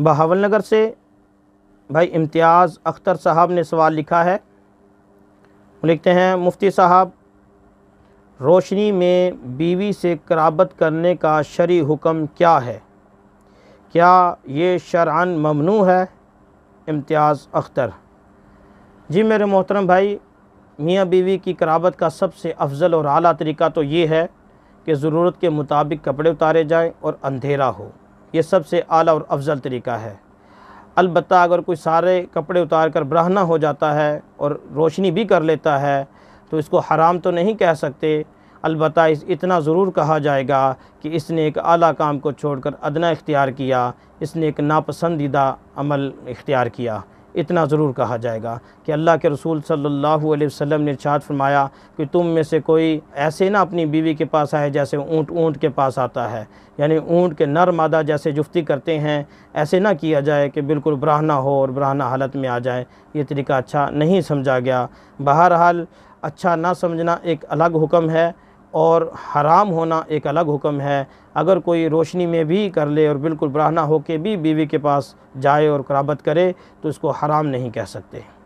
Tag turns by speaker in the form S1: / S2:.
S1: बहावल नगर से भाई इम्तियाज़ अख्तर साहब ने सवाल लिखा है वो लिखते हैं मुफ्ती साहब रोशनी में बीवी से कराबत करने का शरी हुक्म क्या है क्या ये शरान ममनू है इम्तियाज़ अख्तर जी मेरे मोहतरम भाई मियाँ बीवी की कराबत का सबसे अफजल और अली तरीका तो ये है कि ज़रूरत के मुताबिक कपड़े उतारे जाएं और अंधेरा हो ये सबसे आला और अफजल तरीका है अलबत् अगर कोई सारे कपड़े उतार कर ब्राहना हो जाता है और रोशनी भी कर लेता है तो इसको हराम तो नहीं कह सकते अलबत् इतना ज़रूर कहा जाएगा कि इसने एक आला काम को छोड़कर अदना इख्तियार किया इसने एक नापसंदीदा अमल इख्तियार किया इतना ज़रूर कहा जाएगा कि अल्लाह के रसूल सल्लल्लाहु अलैहि वसल्लम ने इरशाद फरमाया कि तुम में से कोई ऐसे ना अपनी बीवी के पास आए जैसे ऊँट ऊँट के पास आता है यानी ऊँट के नर मादा जैसे जुफ्ती करते हैं ऐसे ना किया जाए कि बिल्कुल ब्राहना हो और ब्राहना हालत में आ जाए ये तरीका अच्छा नहीं समझा गया बहरहाल अच्छा ना समझना एक अलग हुक्म है और हराम होना एक अलग हुक्म है अगर कोई रोशनी में भी कर ले और बिल्कुल ब्राहना होके भी बीवी के पास जाए और कराबत करे तो इसको हराम नहीं कह सकते